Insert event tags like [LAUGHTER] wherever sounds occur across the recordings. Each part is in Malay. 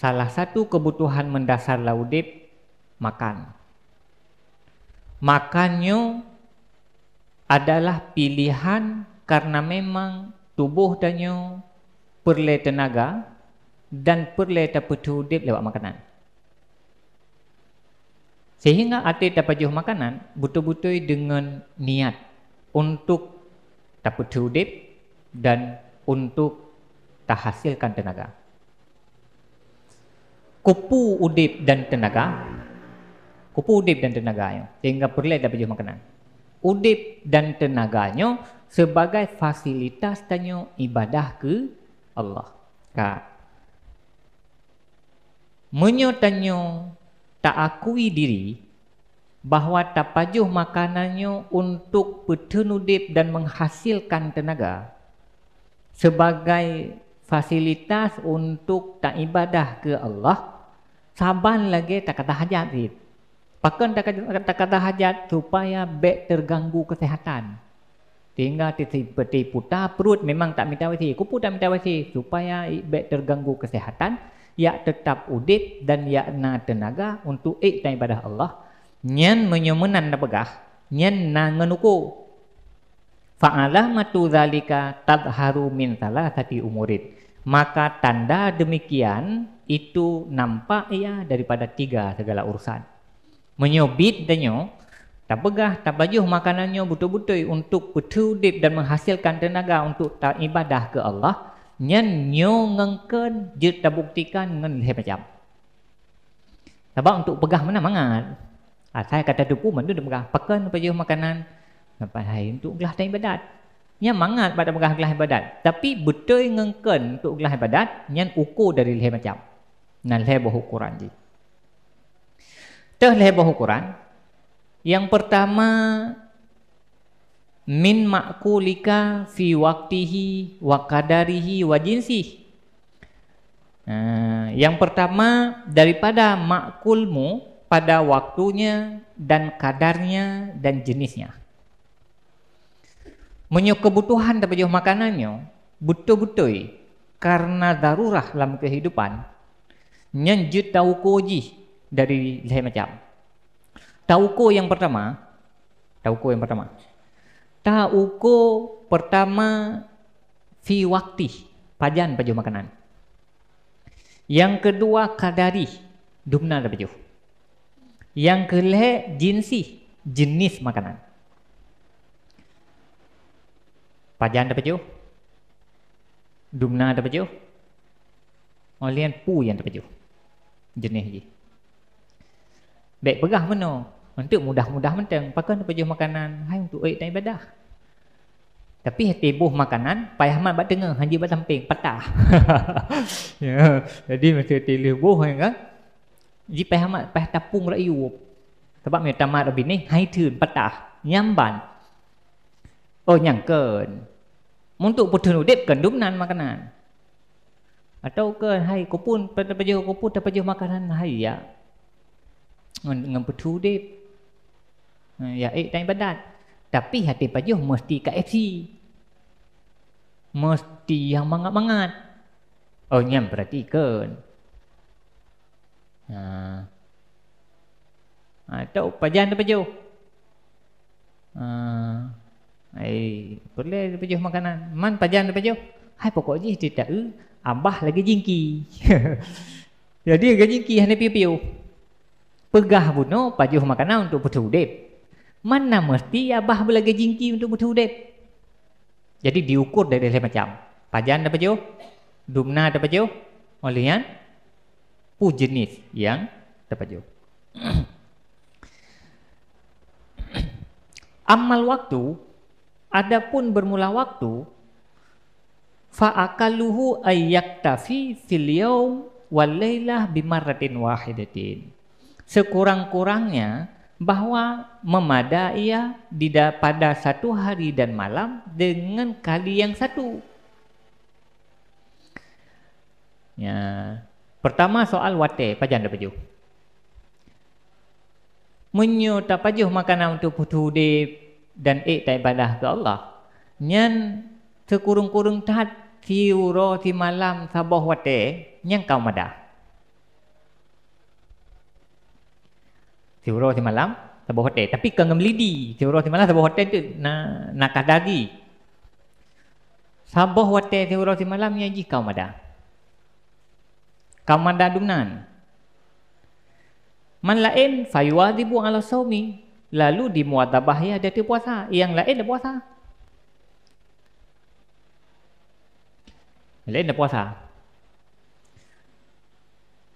Salah satu kebutuhan mendasar laudit makan. Makannya adalah pilihan karena memang tubuh danyo perlu tenaga dan perlu dapat hidup lewat makanan. Sehingga ati dapat jauh makanan butuh-butuh dengan niat untuk dapat hidup dan untuk tahasilkan tenaga kupu udip dan tenaga kupu udip dan tenaga tenaganya sehingga perlu ada baju makanan udip dan tenaga tenaganya sebagai fasilitas tanya ibadah ke Allah ka menyo tanyo tak akui diri bahawa tak pajuh makanannya untuk petenudip dan menghasilkan tenaga sebagai fasilitas untuk tak ibadah ke Allah saban lagi tak kata hajat sih pakai tak kata tak kata hajat supaya be terganggu kesehatan tinggal seperti putar perut memang tak minta wasi kupu tak minta wasi supaya be terganggu kesehatan ya tetap udit dan ya na tenaga untuk ik tak ibadah Allah nyen menyemenan napegah nyen na ngenuku fa'alah matu zalika tadharu min salah tadi umurid maka tanda demikian itu nampak ia daripada tiga segala urusan. Menyobit danyo, tak pegah, tak bajuh makanannya butuh-butuh untuk petudip dan menghasilkan tenaga untuk tak ibadah ke Allah, nyen nyo ngengken je tak buktikan dengan lebih macam. Sebab untuk pegah mana mangat. Ah, saya kata tu pun, tu dia pegah. Pekan, pejuh makanan. Sampai hari untuk gelah tak ibadah nyan mangat pada megah gelah ibadat tapi betul ngengken untuk gelah ibadat nyan ukur dari leh macam nan leh bahu ukuran ji teh leh bahu ukuran yang pertama min makulika fi waktihi wa kadarihi wa jinsih yang pertama daripada makulmu pada waktunya dan kadarnya dan jenisnya. Menyuk kebutuhan tapi jauh makanannya betul-betul karena darurah dalam kehidupan nyanjut tahu koji dari lain macam. Tahu ko yang pertama, tahu ko yang pertama. Tahu ko pertama fi waktu pajan pajuh makanan. Yang kedua kadari dumna tapi jauh. Yang kelih jenis jenis makanan. Pajan terpejuh. Dumna terpejuh. Olian pu yang terpejuh. Jenis je. Baik pegah mana? Untuk mudah-mudah menteng. Pakai terpejuh makanan. Hai untuk oik dan ibadah. Tapi tebuh makanan, payah mat bat tengah, hanji bat samping, patah. [LAUGHS] ya, jadi mesti tele buh ya kan. Ji payah mat payah tapung ra iu. Sebab mi tamat abi ni hai tun patah, nyamban. Oh nyangkeun. Untuk putih nudip kandungan makanan. Atau ke hai kupun terpajuh kupun terpajuh makanan hai ya. Dengan putih nudip. Ya ik eh, tanya badan. Tapi hati pajuh mesti KFC. Mesti yang mangat-mangat. Oh nyam perhatikan. Ha. Atau pajan terpajuh. Ha. Ai, eh, boleh dia pejuh makanan. Man pajan dia pejuh. Hai pokok je cerita e, eh. ambah lagi jingki. [LAUGHS] Jadi ya, jingki hanya piu-piu. Pegah puno pajuh makanan untuk putu udep. Mana mesti abah belagi jingki untuk putu udep. Jadi diukur dari lain macam. Pajan dia pejuh. Dumna dia pejuh. Oleh yang pu jenis yang terpejuh. [CLEARS THROAT] Amal waktu Adapun bermula waktu fa akaluhu ayyaktafi fil yawm wal lailah bimarratin wahidatin. Sekurang-kurangnya bahwa memadai ia pada satu hari dan malam dengan kali yang satu. Ya. Pertama soal wate pajang dapat jauh. Menyuta pajuh makanan untuk putu dip dan ikhtai ibadah ke Allah. Nyan sekurung-kurung tahat siuro si malam sabah wate, nyan kau mada. Siuro si malam sabah wate. Tapi kau ngemelidi. Siuro si malam sabah wate tu na, nakah dagi. Sabah wate siuro si malam nyaji kau mada. Kau mada dunan. Man lain fayuadibu ala sawmi. Lalu di muadabah ya dia puasa, yang lain dia puasa. Yang lain dia puasa.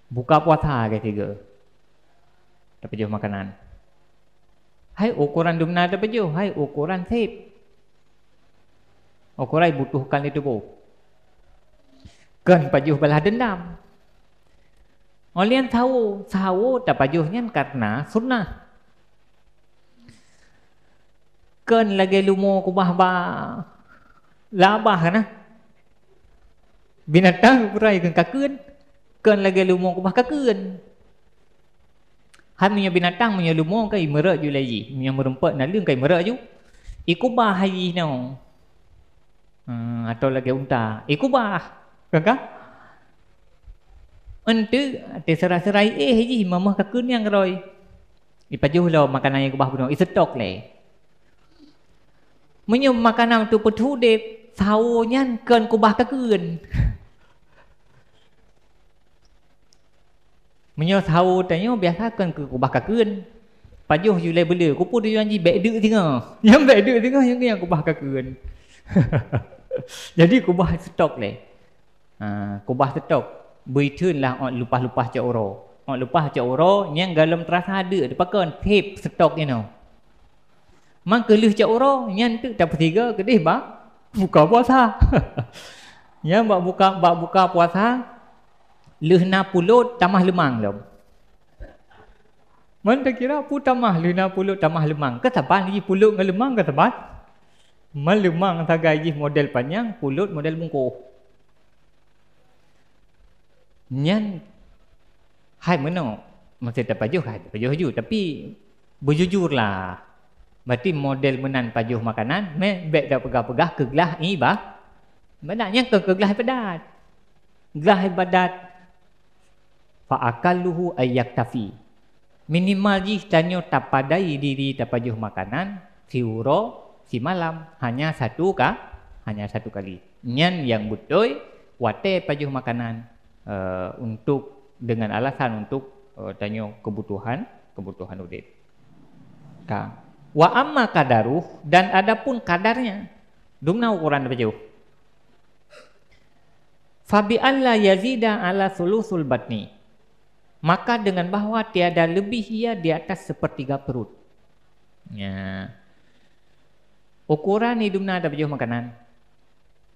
Buka puasa ketiga. Tapi jauh makanan. Hai ukuran dumna tapi jauh, hai ukuran sip. Ukuran butuhkan itu pun. Kan pajuh belah dendam. Orang yang tahu, tahu tak pajuhnya karena sunnah. Ken lagi lumo kubah ba. Labah kan? Ha? Binatang berai ken kakun. Ken lagi lumo kubah kakun. Hanya punya binatang punya lumo kai merak ju lagi. Punya merempat nak lung kai merak ju. Iku bah hari ni. Hmm, atau lagi unta. Iku bah. Kakak? Entu terserah-serai eh ji mama kakun yang roy. Ipajuh lo makanan yang kubah bunuh. Isetok leh. มันยมมากานำตัวปทูเดบเฝ้ายันเกินกูบากะเกินมันยมเฝ้าแต่ยมเบียค่าเกินกูบากะเกินปัจจุบันอยู่เลยเบื่อกูพูดด้วยยันยี่เบ็ดดื้อทิ้งอ่ะยังเบ็ดดื้อทิ้งอ่ะยังยังกูบากะเกิน jadi kubah stok leh uh, kubah stok buitun lah on lupa lupa cak oro on lupa cak oro ni yang dalam terasa ada depa kan tape stok you know maka leh cak orang yang tu tak tiga kedih ba buka puasa [LAUGHS] yang ba buka ba buka puasa leh na pulut tamah lemang lo man tak kira pu tamah leh na pulut tamah lemang ke tapan lagi pulut ngan lemang ke tapan melemang tagai model panjang pulut model bungkuk nyan hai mano masih tak pajuh hai pajuh tapi berjujurlah Berarti model menan pajuh makanan, me bek dak pegah-pegah kegelah ibah. Menaknya ke kegelah pedat. Gelah ibadat. Fa akaluhu ayyaktafi. Minimal ji tanyo tapadai diri tapajuh makanan si uro si malam hanya satu ka? Hanya satu kali. Nyan yang butoi wate pajuh makanan uh, untuk dengan alasan untuk uh, eh, tanyo kebutuhan kebutuhan udit. Kang wa amma kadaruh dan adapun kadarnya dungna ukuran baju fabi alla yazida ala thuluthul batni maka dengan bahawa tiada lebih ia di atas sepertiga perut ya ukuran ni dumna ada baju makanan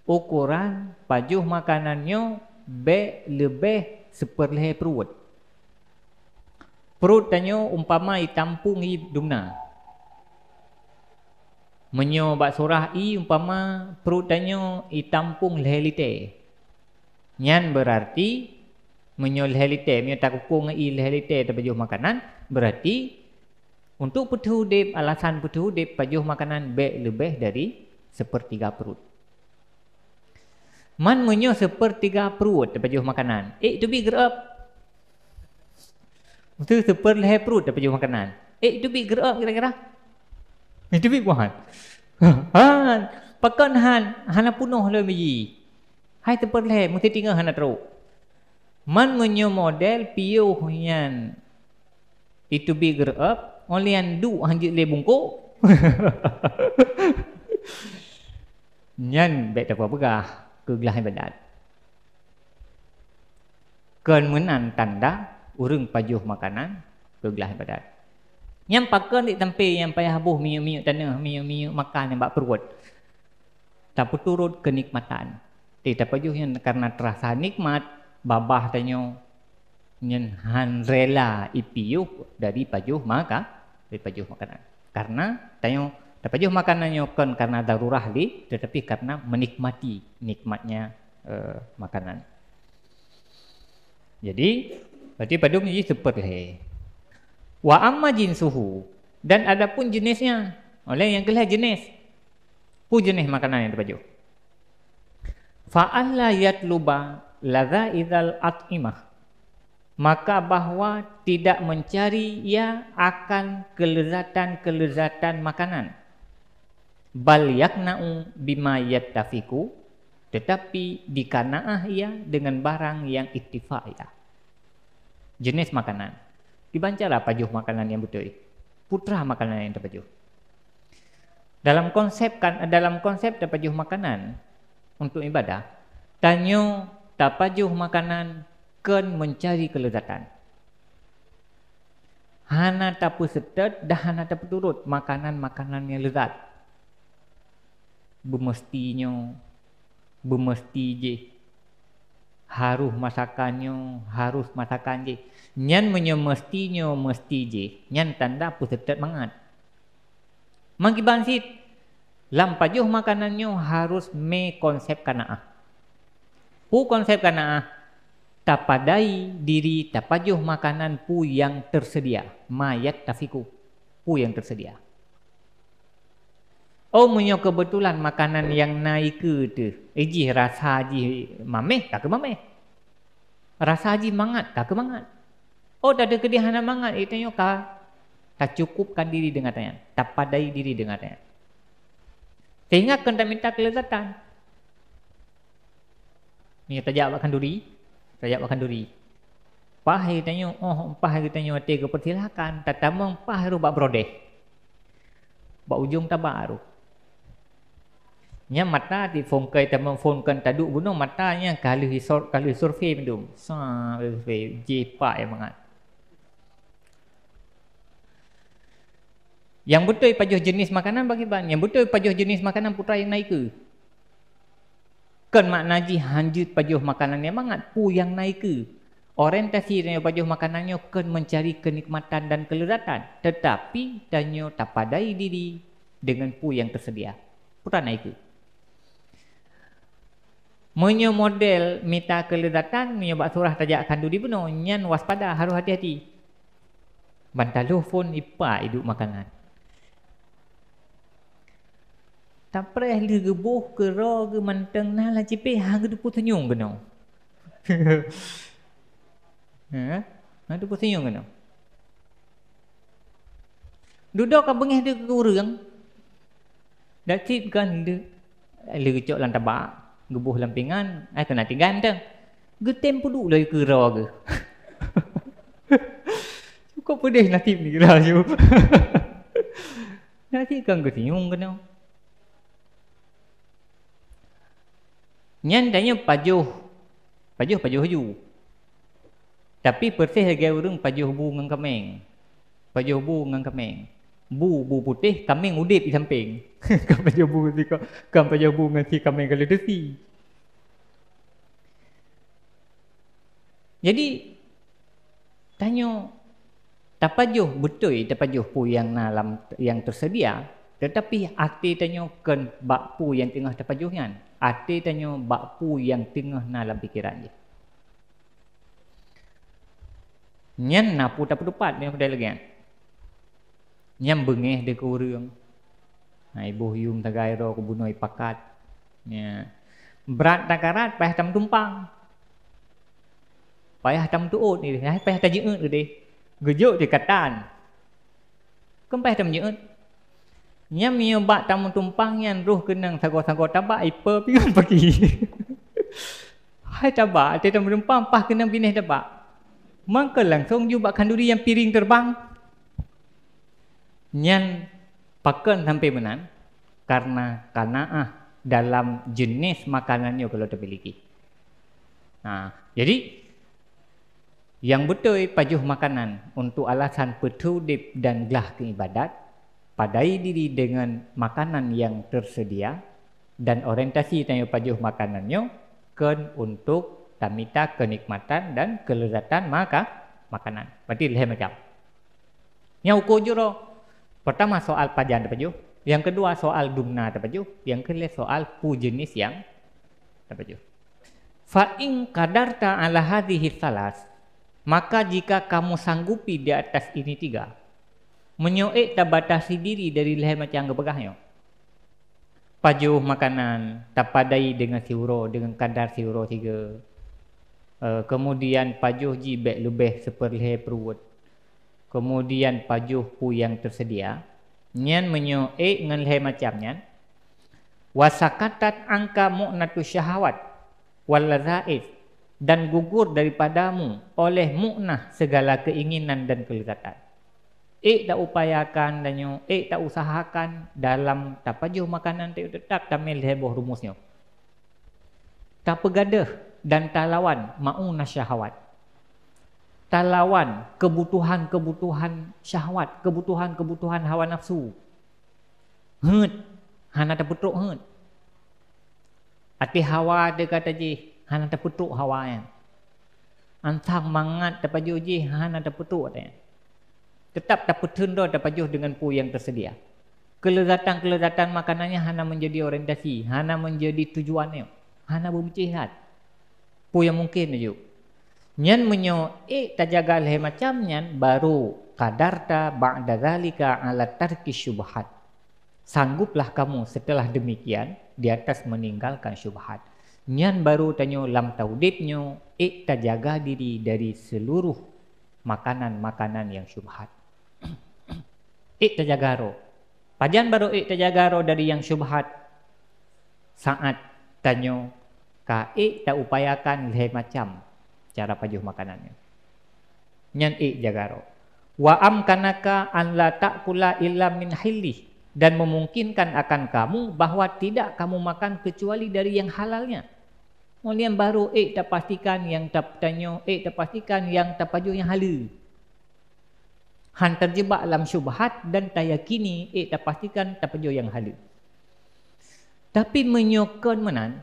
ukuran baju makanannya be lebih seperleh perut perut tanyo umpama itampung i dumna Menyo bak surah i umpama perut tanyo i tampung lehelite. Nyan berarti menyo lehelite, menyo takukung i lehelite terpajuh makanan. Berarti untuk putuh dip, alasan putuh dip, pajuh makanan be lebih dari sepertiga perut. Man menyo sepertiga perut terpajuh makanan. Eh, itu be gerap. Itu seper leher perut terpajuh makanan. Eh, itu be gerap kira-kira. Ini tepi pun Han. Han. Pakan Han. Han nak punuh lah biji. Hai terperleh. Mesti tinggal Han nak teruk. Man menyo model piyo hunyan. Itu be ger up. Only yang du hanjit le bungkuk. [LAUGHS] Nyan bet tak apa gah. Ke gelah ibadat. Kan menan tanda urung pajuh makanan ke gelah ibadat. Yang pakai di tempel yang payah buh miuk-miuk tanah, miuk-miuk makan yang bak perut. Tapi turut kenikmatan. Tidak payuh yang karena terasa nikmat, babah tanyo yang han rela ipiuk dari payuh maka dari payuh makanan. Karena tanyo tidak payuh makanan kan karena darurah li, tetapi karena menikmati nikmatnya uh, makanan. Jadi, berarti padu ini seperti wa amma jinsuhu dan pun jenisnya oleh yang kelas jenis pu jenis makanan yang terbaju fa alla yatluba ladza idzal at'imah maka bahwa tidak mencari ia akan kelezatan-kelezatan makanan bal yaknau bima yattafiku tetapi dikanaah ia dengan barang yang ittifaq ya jenis makanan Dibancarlah pajuh makanan yang betul. Putra makanan yang terpajuh. Dalam konsep kan dalam konsep terpajuh makanan untuk ibadah, tanyo terpajuh makanan kan mencari kelezatan. Hana tapu setet dah hana tapu turut makanan makanan yang lezat. Bermestinya, bermesti je harus masakannya harus masakan je nyan menyo mestinyo mesti je nyan tanda pu tetap mangat mangki bansit lam pajuh makanannyo harus me konsep kanaah pu konsep kanaah tapadai diri tapajuh makanan pu yang tersedia mayat tafiku pu yang tersedia Oh punya kebetulan makanan yang naik ke tu. Eji eh, rasa haji mameh tak ke mameh. Rasa haji mangat tak ke mangat. Oh tak ada kedihanan mangat. Eh tanya ka. Tak cukupkan diri dengan tanya. Tak padai diri dengan tanya. Sehingga kau tak minta kelezatan. Ni tajak makan duri. Tajak makan duri. Pah yang tanya, oh pah yang tanya, tiga pertilakan, Tak tamang pah yang buat brodeh. Buat ujung tabak aruh nya mata di fungkai tambah fungkan tadu bunuh mata nya kali risor kali survei mendum sa survei jepak yang mangat yang betul pajuh jenis makanan bagi ban yang betul pajuh jenis makanan putra yang naik ke kan makna ji hanjut pajuh makanan yang mangat pu yang naik ke orientasi dia pajuh makanannya kan mencari kenikmatan dan keleratan tetapi tanyo tapadai diri dengan pu yang tersedia putra naik ke Menyo model minta keledatan menyo bak surah tajak kandu di beno nyan waspada harus hati-hati. Bantalo fon ipa iduk makanan. Tak pernah li geboh ke ro ke manteng nah la cipe hang du pu tenyung geno. [LAUGHS] Ha? Nah du pu tenyung Duduk ka bengih de ke urang. Dak cip kan de. Eh, Lerucuk lantabak gebuh lampingan, ai kena tinggal tu. Getem pulu lagi kira ke. [LAUGHS] Cukup pedih nanti ni kira tu. nanti kan ke tinggung kena. Nyan danya pajuh. Pajuh pajuh ju. Tapi persis lagi orang pajuh bu ngang kemeng. Pajuh bu ngang kemeng bu bu putih kambing udip di samping [LAUGHS] kambing jabu ngasih kambing jabu ngaji kami kalau desi jadi tanya tapajuh betul tapajuh pu yang dalam yang tersedia tetapi arti tanya ken bakpu yang tengah tapajuh kan arti tanya bakpu yang tengah dalam fikiran dia nyen napu tapu dapat dia pada lagi Nyam bengeh dia ke orang. Ha, ibu hium ya. tak gairo ke bunuh ipakat. Berat takarat karat, tam tumpang. Payah tam tuut ni. Ha, payah tak jeut ke deh. Gejuk dia katan. kem payah tam jeut. Nyam ni bak tam tumpang yang roh kenang sago-sago tabak. Ipa pingun pergi. Hai tabak, dia tam tumpang, pah kenang binih tabak. Maka langsung jubak kanduri yang piring terbang nyan pakan sampai menan karena karena ah dalam jenis makanan yo kalau terpiliki. Nah, ha, jadi yang betul pajuh makanan untuk alasan petudip dan gelah keibadat padai diri dengan makanan yang tersedia dan orientasi tanya pajuh yo kan untuk tamita kenikmatan dan kelezatan maka makanan. Berarti leh macam. Yang ukur Pertama soal pajan dapat juh. Yang kedua soal dumna dapat juh. Yang ketiga soal pu jenis yang dapat juh. Fa in qadarta ala hadhihi thalas maka jika kamu sanggupi di atas ini tiga menyoek tabatasi diri dari leher macam gebegahnya pajuh makanan tapadai dengan siuro dengan kadar siuro tiga uh, kemudian pajuh jibek lebih seperleher perut kemudian pajuhku yang tersedia nyen menyo e eh, ngan le macam nyen wasakatat angka mu'natu syahwat, wal ra'id dan gugur daripadamu oleh muknah segala keinginan dan kelezatan e eh, da upayakan dan nyo e eh, da usahakan dalam tapajuh pajuh makanan tu tetap tamil heboh rumusnya ta pegadah dan ta lawan mau nasyahawat dan lawan kebutuhan-kebutuhan syahwat, kebutuhan-kebutuhan hawa nafsu. Hut. Hana tak terputuk hut. Ati hawa dia kata je, hana terputuk hawa yang. Antang mangat terpaju je, hana tak kata Tetap tak petunda terpaju dengan pu yang tersedia. Kelezatan-kelezatan makanannya hana menjadi orientasi, hana menjadi tujuannya. Hana bermucihat. Pu yang mungkin je. Nyan menyo eh tajaga leh macam nyan baru kadarta ba'da zalika ala tarki syubhat. Sangguplah kamu setelah demikian di atas meninggalkan syubhat. Nyan baru tanyo lam taudibnyo eh tajaga diri dari seluruh makanan-makanan yang syubhat. [CLEARS THROAT] eh tajaga ro. Pajan baru eh tajaga ro dari yang syubhat. Saat tanyo ka eh ta upayakan leh macam cara pajuh makanannya. Nyan i jagaro. Wa kanaka an la taqula illa min hilih dan memungkinkan akan kamu bahwa tidak kamu makan kecuali dari yang halalnya. yang baru eh tak pastikan yang tak tanya, eh tak pastikan yang tak pajuh yang halal. Han terjebak dalam syubhat dan tayakini, yakini eh tak pastikan tak pajuh yang halal. Tapi menyokon menan,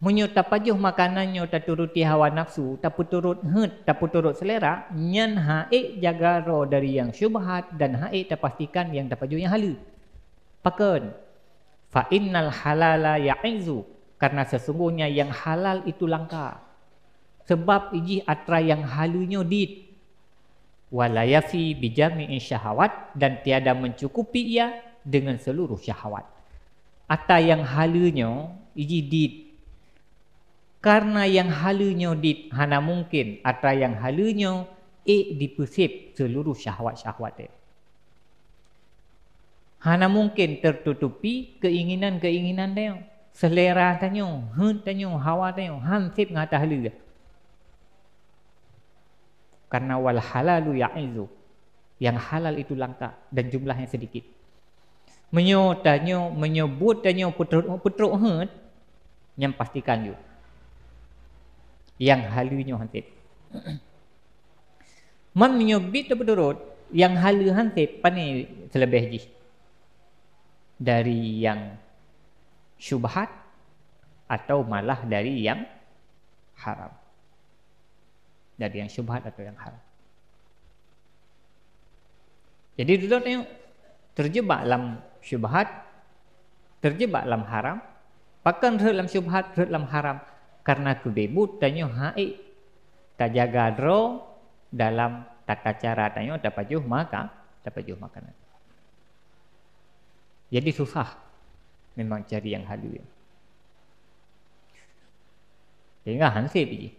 Munyo ta pajuh makanannya ta turuti hawa nafsu, ta puturut hut, ta puturut selera, nyan hae jaga ro dari yang syubhat dan hae ta pastikan yang ta pajuh yang halal. Pakon. Fa innal halala ya'izu. Karena sesungguhnya yang halal itu langka. Sebab iji atra yang halunya dit. Walayafi bijami syahawat dan tiada mencukupi ia dengan seluruh syahwat, Atta yang halunya iji dit karena yang halunya di hana mungkin atau yang halunya e dipusip seluruh syahwat syahwatnya Hana mungkin tertutupi keinginan-keinginan dia. Selera tanya, hun tanya, hawa tanya, hansip ngata halu dia. Karena wal ya, ya'izu. Yang halal itu langka dan jumlahnya sedikit. Menyo tanya, menyebut tanya, putruk, putruk, hun. Yang pastikan juga yang halunya hantip. Man menyebit terpedurut yang halu hantip pani selebih ji. Dari yang syubhat atau malah dari yang haram. Dari yang syubhat atau yang haram. Jadi dulu tengok terjebak dalam syubhat, terjebak dalam haram, bahkan dalam syubhat, dalam haram, karena kebebut tanya hai eh, tak jaga dro dalam tata cara tanya dapat juh maka dapat juh makanan jadi susah memang cari yang halu ya sehingga hansip je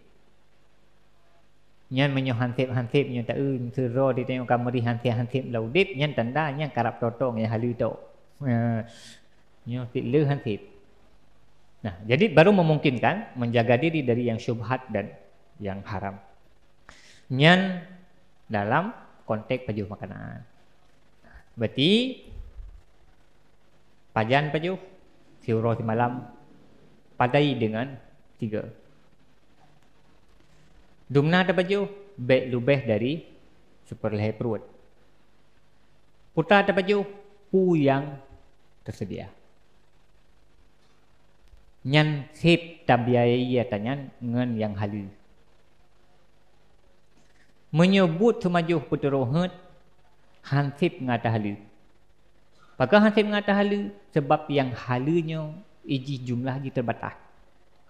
nyan menyo hansip hansip nyo tak eun sero di tengok kamu di hansip hansip laudit nyan tanda nyan karap totong yang halu to [LAUGHS] nyo sit le hansip Nah, jadi baru memungkinkan menjaga diri dari yang syubhat dan yang haram. Nyan dalam konteks pejuh makanan. Berarti pajan pejuh, siuroh di malam, padai dengan tiga. Dumna ada pejuh, baik lubeh dari superleh perut. Putar ada pejuh, pu yang tersedia nyan khip tabiai atanyan ngan yang halu menyebut temajuh puteruhat han khip ngata halu pakah han khip ngata halu sebab yang halunya iji jumlah di terbatas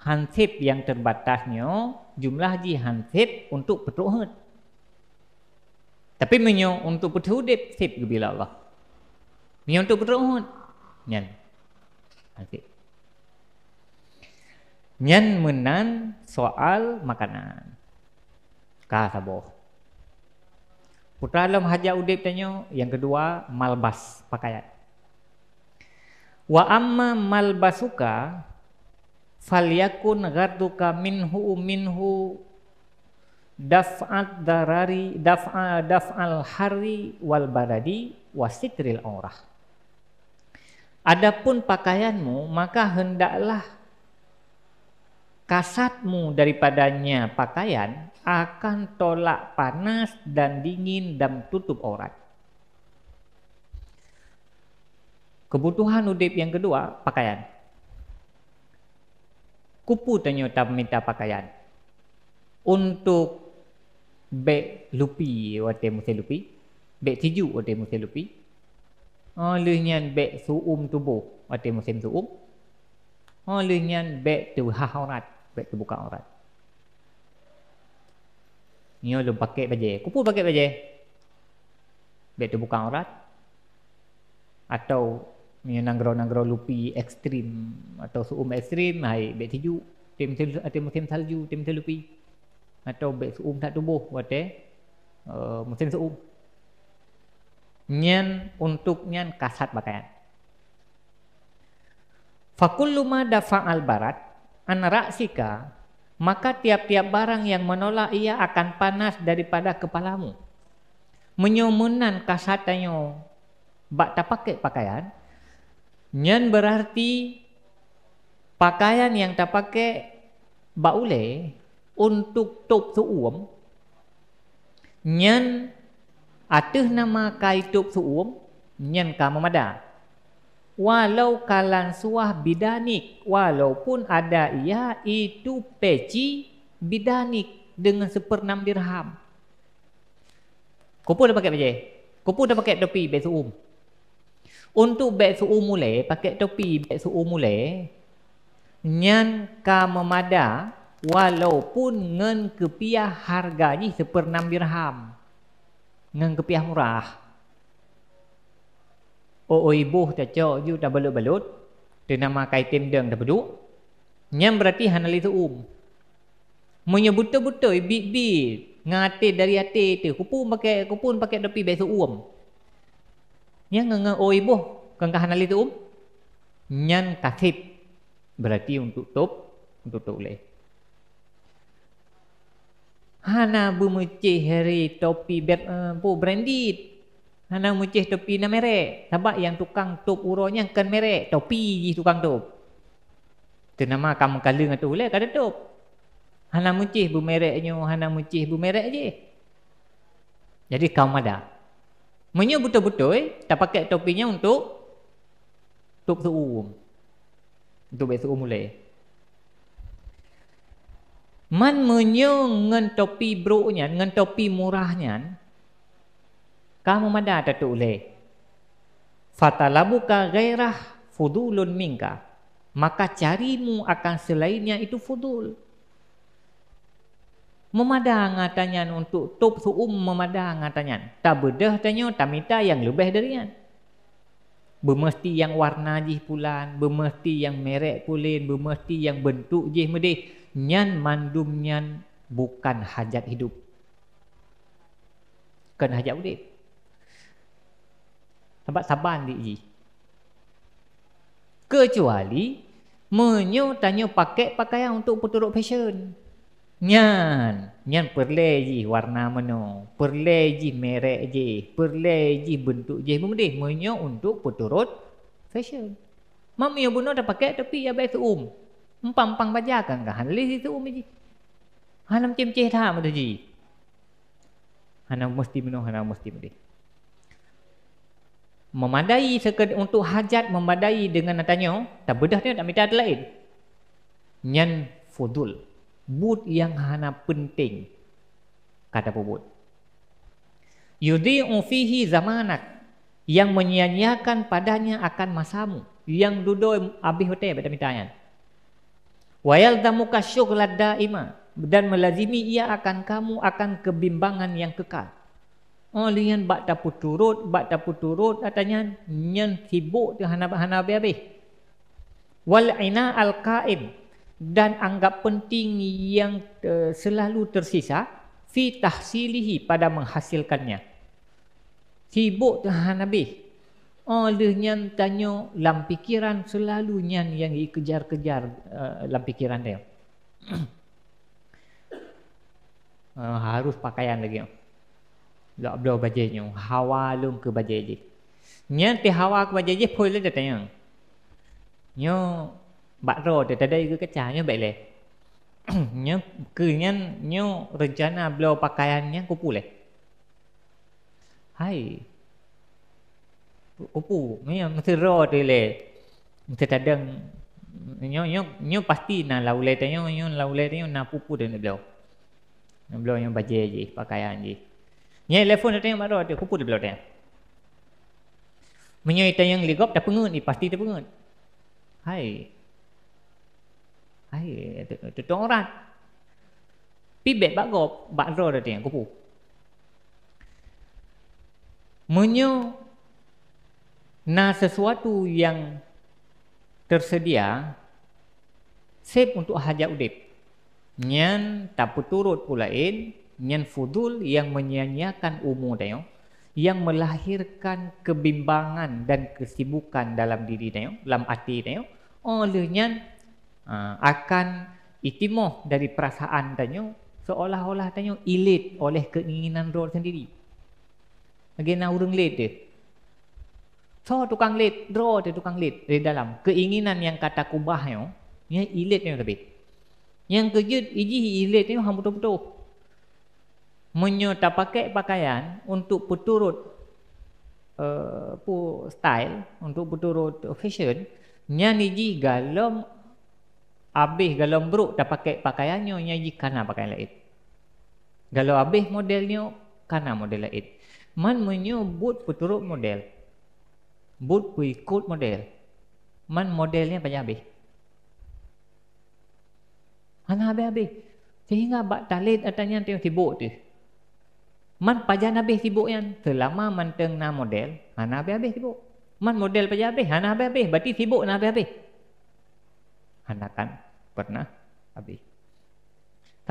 han khip yang terbatasnya jumlah di han khip untuk puteruhat tapi menyo untuk puteruhat khip gebila Allah menyo untuk puteruhat nyan han nyen menan soal makanan. Ka saboh. Putra dalam haja udip tanya, yang kedua malbas pakaian. Wa amma malbasuka falyakun ghaduka minhu minhu daf'at darari daf'a daf'al hari wal baradi wasitril aurah. Adapun pakaianmu maka hendaklah kasatmu daripadanya pakaian akan tolak panas dan dingin dan tutup orang. Kebutuhan udip yang kedua, pakaian. Kupu ternyata minta pakaian untuk be lupi wate musim lupi, be tiju wate musim lupi. Oh, lenyan bek suum tubuh wate musim suum. Oh, lenyan bek tu hahorat baik tu buka orang. ni lu pakai baju kupu pakai baju baik tu buka orang. atau ni nanggro-nanggro lupi ekstrim atau suum ekstrim hai baik tiju tim musim salju tim tim lupi atau baik suum tak tubuh wate eh. uh, eh, musim suum Nyan untuk nyan kasat pakaian Fakullu Dafa dafa'al barat anraksika, maka tiap-tiap barang yang menolak ia akan panas daripada kepalamu. Menyumunan kasatanya bak tak pakai pakaian, nyen berarti pakaian yang tak pakai bak ule untuk tup suum, nyen atuh nama kai kaitup suum, nyen kamu madah walau kalan suah bidanik walaupun ada ia itu peci bidanik dengan sepernam dirham kupu dah pakai peci kupu dah pakai topi besu um untuk besu um mulai pakai topi besu um mulai nyan ka memada walaupun ngen kepiah harganya sepernam dirham ngen kepiah murah oibuh oh, oh, taca yu dah balut-balut dia nama kaitim deng dah berduk yang berarti hanal itu um munya buta-buta bi-bi ngate dari ate tu kupun pakai kupun pakai depi besu um yang ngeng oibuh oh, kang hanal itu um nyan kasib berarti untuk top untuk top leh Hana bumuci hari topi bed uh, eh, po branded Hanang mucih topi na merek. Sebab yang tukang top uronya kan merek. Topi ji tukang top. Itu nama kamu kala dengan tu boleh kada top. Hanang mucih bu mereknya, hanang mucih bu merek je. Jadi kau ada. Menyu betul-betul eh, tak pakai topinya untuk top seum. Untuk besok mulai. Man menyu ngan topi broknya, ngan topi murahnya, kamu mana ada tu le fatalabuka ghairah fudulun minka maka carimu akan selainnya itu fudul memadang katanya untuk top suum memadang katanya tak bedah tanya tak minta yang lebih darian Bermesti yang warna jih pulan, bermesti yang merek pulin, bermesti yang bentuk jih medih. Nyan mandum nyan bukan hajat hidup. Kan hajat hidup tempat saban di ji. Kecuali menyo tanyo pakai pakaian untuk puturuk fashion. Nyan, nyan perleji warna mano, perleji merek je, perleji bentuk je, mudih menyu untuk puturuk fashion. Mam yo buno dah pakai tapi ya baik um. empang pang baja kan kan halis itu um ji. Hanam cem ceh tha mudih ji. Hanam mesti mano, hanam mesti mudih memadai sekedar untuk hajat memadai dengan natanyo tak bedah dia tak minta lain nyan fudul but yang hana penting kata bubut yudhi'u fihi zamanak yang menyia padanya akan masamu yang duduk habis hote pada mintanya wa yaldamu kasyughlad daima dan melazimi ia akan kamu akan kebimbangan yang kekal Oh, lian bak tapu turut, bak tapu turut katanya nyen sibuk tu hana-hana habis-habis. Wal ina al qaim dan anggap penting yang uh, selalu tersisa fi tahsilihi pada menghasilkannya. Sibuk tu hana habis. Oh, lian tanyo lam pikiran selalu nyen yang dikejar-kejar uh, lam pikiran dia. uh, [CLEARS THROAT] harus pakaian lagi lak belah baje nyu hawa lum ke baje je nyen ti hawa ke baje je poi le de tayang nyu bak ro de tade ke kecah nyu bele nyu ke nyen nyu rencana belah pakaian nyu ku pule hai Upu, ni yang mesti ro de le mesti tadang nyu nyu nyu pasti na laule tayang nyu laule tayang na pupu de ne belah Belum yang baje je, pakaian je. Ya, telefon datang baru ada kupu di belakang. Menyai yang ligop dah pengen, ni, pasti dah pengen. Hai. Hai, tu tu orang. Pibet bago bakro datang kupu. Menyo na sesuatu yang tersedia save untuk hajat udip. Nyan tak puturut pula in, nyen fudul yang menyanyiakan nyiakan umur dia yang melahirkan kebimbangan dan kesibukan dalam diri dia dalam hati dia olehnya ha, akan itimoh dari perasaan dia seolah-olah dia ilit oleh keinginan roh sendiri lagi nak urung lit dia so tukang lit roh dia tukang lit di dalam keinginan yang kata kubah dia ilit dia lebih yang kejut iji ilit dia hampir betul menyeta pakai pakaian untuk berturut uh, style untuk berturut fashion nya niji galom habis galom bruk dah pakai pakaiannya nya ji kana pakaian lain galau habis modelnya kana model lain man menyo but berturut model but ikut model man modelnya banyak habis mana habis-habis sehingga bak talit atanya tengok sibuk tu Man pajan habis sibuk yang selama man na model, hana habis-habis sibuk. Man model pajan habis, hana habis-habis. Berarti sibuk na habis-habis. Hana kan pernah habis.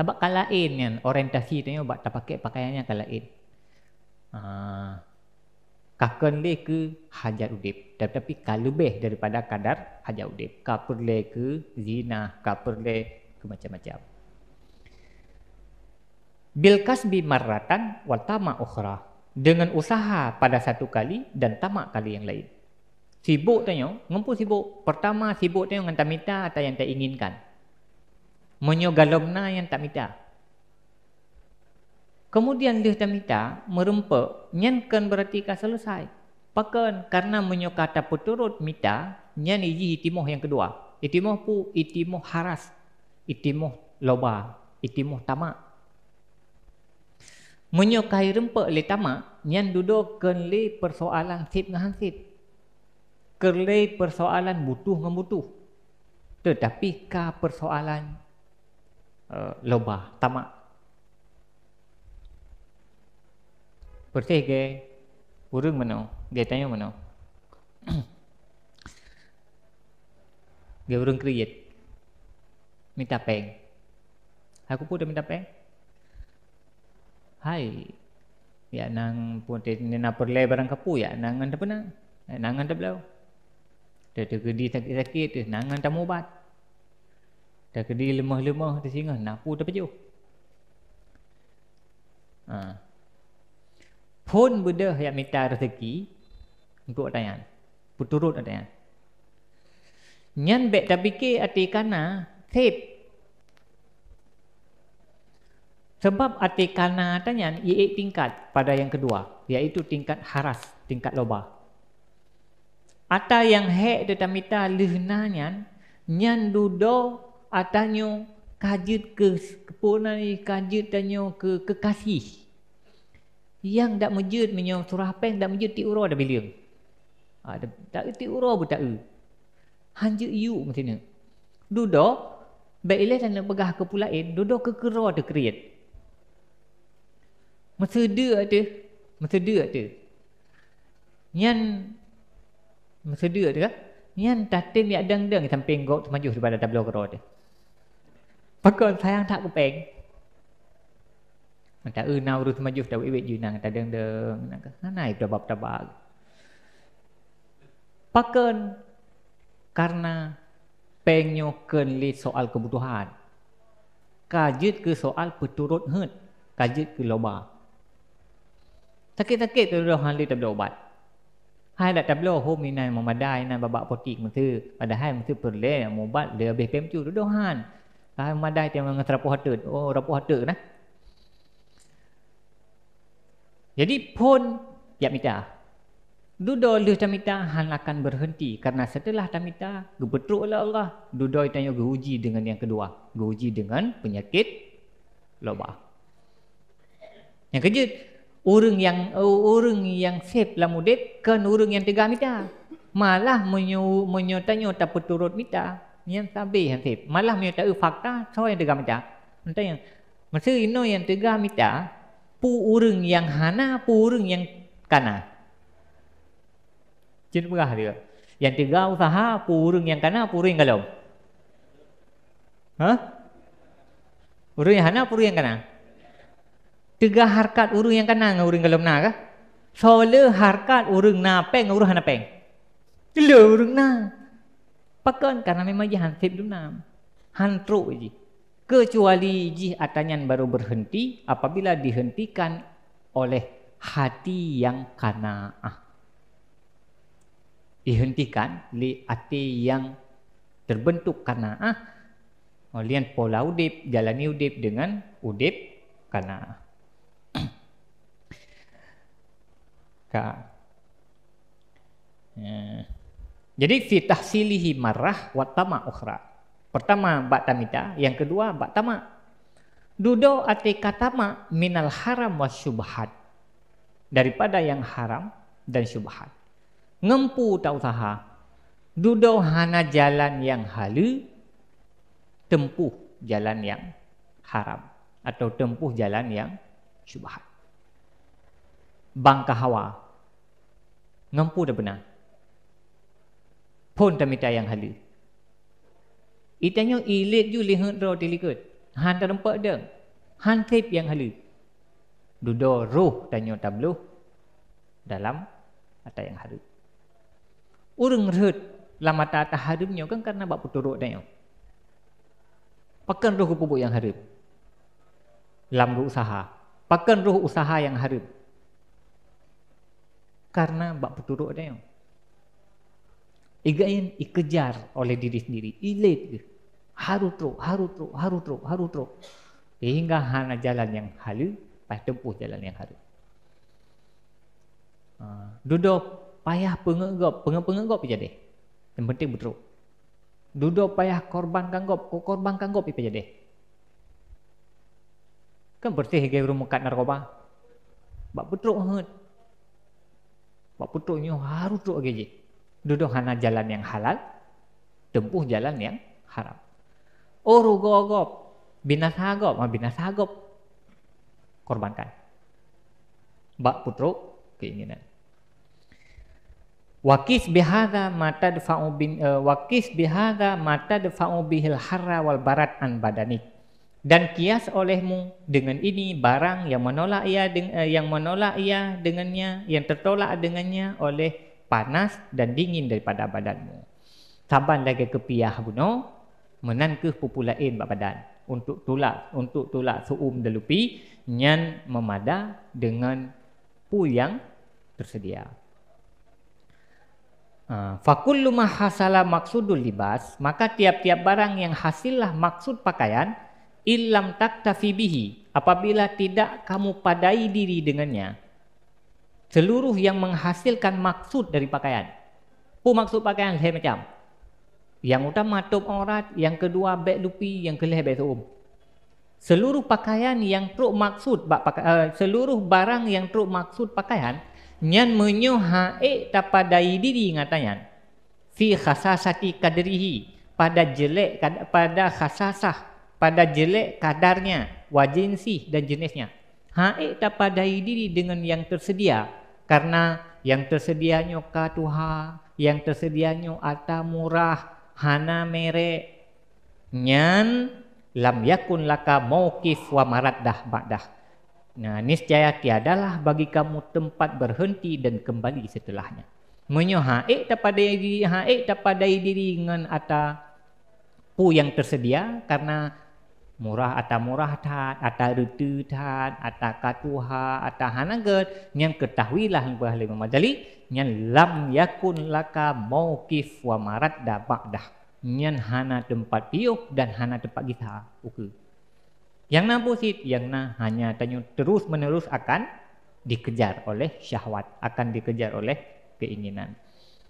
Sebab kalain yang orientasi tu yang tak pakai pakaian yang kalain. Ah, kakan leh ke hajar udip. Tetapi kalau lebih daripada kadar hajar udip. Kapur ke zina, kapur ke macam-macam. Bilkasbi marratan wal tamak ukhra. Dengan usaha pada satu kali dan tamak kali yang lain. Sibuk tanya, ngumpu sibuk. Pertama sibuk tanya dengan tak atau yang tak inginkan. Menyogalomna yang tak minta. Kemudian dia tak minta, merempak, nyankan berarti kan selesai. Pakan karena menyokah tak puturut minta, nyan iji itimoh yang kedua. Itimoh pu itimoh haras, itimoh loba, itimoh tamak menyukai rempah, le tamak yang duduk kenli persoalan sip dengan sip kerle persoalan butuh dengan butuh tetapi ka persoalan uh, loba tamak Berarti ke urung mano? Dia tanya mano? Dia urung kriyet. Minta peng. Aku pun dah minta peng hai ya nang pun te nina perlai barang kapu ya nang anda pernah ya, nang anda belau dah tu gedi sakit-sakit tu nang anda mubat dah gedi lemah-lemah tu singa napu tu pejuh ha. pun benda yang minta rezeki untuk tayan puturut tayan nyan bek tapi ke ati kana tape Sebab ati kana tanya ia tingkat pada yang kedua, iaitu tingkat haras, tingkat loba. Ata yang he de tamita lehna nyan, nyan dudo atanyo kajut ke kepunan ni kajut tanyo ke kekasih. Yang dak mujud menyo surah peng dak mujud ti uro da bilion. Ada ha, tak ti uro bu tak e. Hanje yu mesti ne. Dudo be ile tanyo begah ke pula e, dudo ke kero de kreat. Masa dia ada Masa dia ada Yang Masa dia ada Yang tatim yang deng deng Sampai engkau semaju daripada tabloh kera dia Pakai sayang tak kepeng Tak eh, nak urus semaju Tak wik-wik je nak Tak dang-dang Nak naik tabak-tabak Pakai Karena Pengnyokan li soal kebutuhan Kajit ke soal peturut hut Kajit ke lobak Sakit-sakit tu dah hari tak boleh ubat. Hai dah tak boleh hukum ini nak memadai nak babak potik mesti ada hai mesti perlu nak ubat dia lebih pemcu tu dah han. Hai memadai dia mengat rapuh hati. Oh rapuh hati nah. Kan, eh? Jadi pun ya mita. Dudo lu tamita han akan berhenti karena setelah tamita gebetruk oleh Allah. Dudo itu geuji dengan yang kedua, geuji dengan penyakit loba. Yang kejut, Orang yang orang yang sep lah mudit ke kan orang yang tegak mita. Malah menyu menyotanya tak peturut mita. Yang sabi yang sep. Malah menyotanya fakta so yang tegak mita. Entah yang masa ino yang tegak mita pu orang yang hana pu orang yang kana. Jadi berah dia. Yang tiga usaha pu orang yang kana pu orang galau. Hah? Orang yang hana pu orang yang kana. Tegah harkat urung yang kanan dengan urung galom na ke? harkat urung na peng urung hana peng. Le urung na. Pakan karena memang je hansip dum nam. Hantro je. Kecuali ji atanyan baru berhenti apabila dihentikan oleh hati yang kanaah. Dihentikan li hati yang terbentuk kanaah. Oh, lian pola udip, jalani udip dengan udip kanaah. ka. Ya. Jadi fitah silihi marah watama ukhra. Pertama batamita, yang kedua batama. Dudo ati katama minal haram was syubhat. Daripada yang haram dan syubhat. Ngempu tak usaha. Dudo hana jalan yang halu tempuh jalan yang haram atau tempuh jalan yang syubhat bangka hawa. Ngampu dah benar. Pun tak minta yang halu. Itanya ilet ju lihat roh dilikut. Han tak nampak dah. Han tip yang halu. Duduk roh tanya tabluh. Dalam atas yang halu. Urung rehat lah mata atas harumnya kan karena bapak puturuk tanya. Pakan roh kepupuk yang harum. Lam roh usaha. Pakan roh usaha yang harum karena bab peturuk dia. Igain ikejar oleh diri sendiri. Ilit ke. Haru teruk, haru teruk, haru teruk, haru teruk. Sehingga hana jalan yang halu, pas tempuh jalan yang halu. Uh, ha, duduk payah pengegop, pengegop-pengegop saja deh. Yang penting betul. Duduk payah korban kanggop, oh, korban kanggop saja deh. Kan bersih ke rumah kat narkoba. Bak betul. Betul. Pak putuknya harus tu gaji. Duduk hana jalan yang halal, tempuh jalan yang haram. Oh rugogop, binas hagop, mah binas hagop. Korbankan. Bak putro keinginan. Wakis bihada mata defa'u bin eh, wakis bihada mata defa'u bihil harra wal barat an badanik dan kias olehmu dengan ini barang yang menolak ia dengan, eh, yang menolak ia dengannya yang tertolak dengannya oleh panas dan dingin daripada badanmu saban lagi kepiah piah buno menangkuh populain badan untuk tulak untuk tulak suum delupi nyan memada dengan pu yang tersedia ah, Fakulumah hasala maksudul libas maka tiap-tiap barang yang hasillah maksud pakaian Ilam taktafi bihi apabila tidak kamu padai diri dengannya seluruh yang menghasilkan maksud dari pakaian apa maksud pakaian saya macam yang utama top aurat yang kedua bag dupi yang kelih bag seum seluruh pakaian yang teruk maksud eh, seluruh barang yang teruk maksud pakaian nyan menyuha e tapadai diri ngatanya fi khasasati kadrihi pada jelek pada khasasah pada jelek kadarnya, wajinsi dan jenisnya. Haik tak padai diri dengan yang tersedia. Karena yang tersedia tersedianya tuha, yang tersedia tersedianya atamurah, murah, hana mere Nyan, lam yakun laka mokif wa maraddah dah. Nah, niscaya tiadalah bagi kamu tempat berhenti dan kembali setelahnya. Menyo haik tak padai diri, haik tak padai diri dengan atamurah pu yang tersedia karena murah atau murah tat atau rutu tat atau katuha atau hanagat yang ketahuilah hang bahli majali yang lam yakun laka mauqif wa marad da ba'dah yang hana tempat piuk dan hana tempat kita uke yang nak posit yang nak hanya tanya terus menerus akan dikejar oleh syahwat akan dikejar oleh keinginan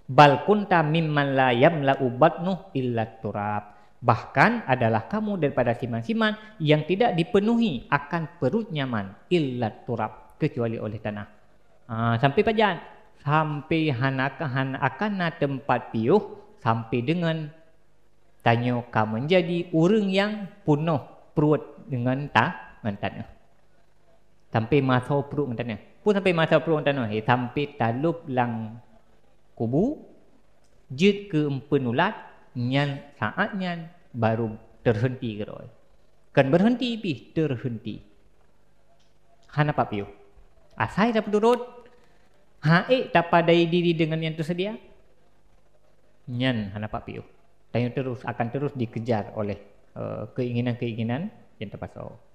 bal kunta mimman la yamla ubatnu illa turab bahkan adalah kamu daripada siman-siman yang tidak dipenuhi akan perut nyaman illat turab kecuali oleh tanah ha, sampai pajan sampai han akan na tempat piuh sampai dengan tanyo ka menjadi urang yang penuh perut dengan ta mantan sampai masa perut mantan pun sampai masa perut mantan eh, sampai talub lang kubu jid ke empenulat nyan saat nyan baru terhenti ke Kan berhenti pi terhenti. Hana apa piu? Asai dapat turut. Ha tak tapadai diri dengan yang tersedia. Nyan hana apa piu? Tanya terus akan terus dikejar oleh uh, keinginan-keinginan yang terpasang.